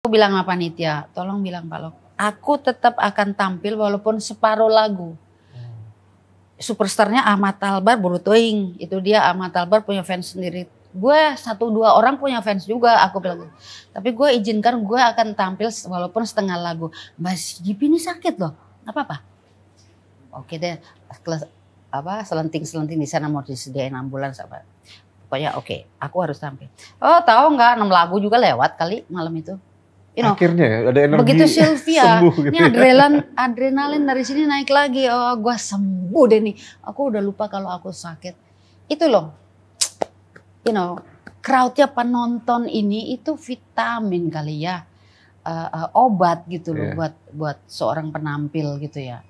Aku bilang sama panitia, tolong bilang Pak Lok, aku tetap akan tampil walaupun separuh lagu. Hmm. Superstarnya Ahmad Albar Brutoing, itu dia Ahmad Albar punya fans sendiri. Gue satu dua orang punya fans juga, aku bilang. Tapi gue izinkan gue akan tampil walaupun setengah lagu. Mas Jipi ini sakit loh, gak apa-apa. Oke deh, kelas apa selenting-selenting di sana mau disediain ambulans apa. Pokoknya oke, okay, aku harus tampil. Oh tahu nggak, enam lagu juga lewat kali malam itu you know, akhirnya ya, ada energi begitu Sylvia sembuh, gitu ini ya. adrenalin adrenalin dari sini naik lagi oh gue sembuh deh nih aku udah lupa kalau aku sakit itu loh you know crowdnya penonton ini itu vitamin kali ya uh, uh, obat gitu loh yeah. buat buat seorang penampil gitu ya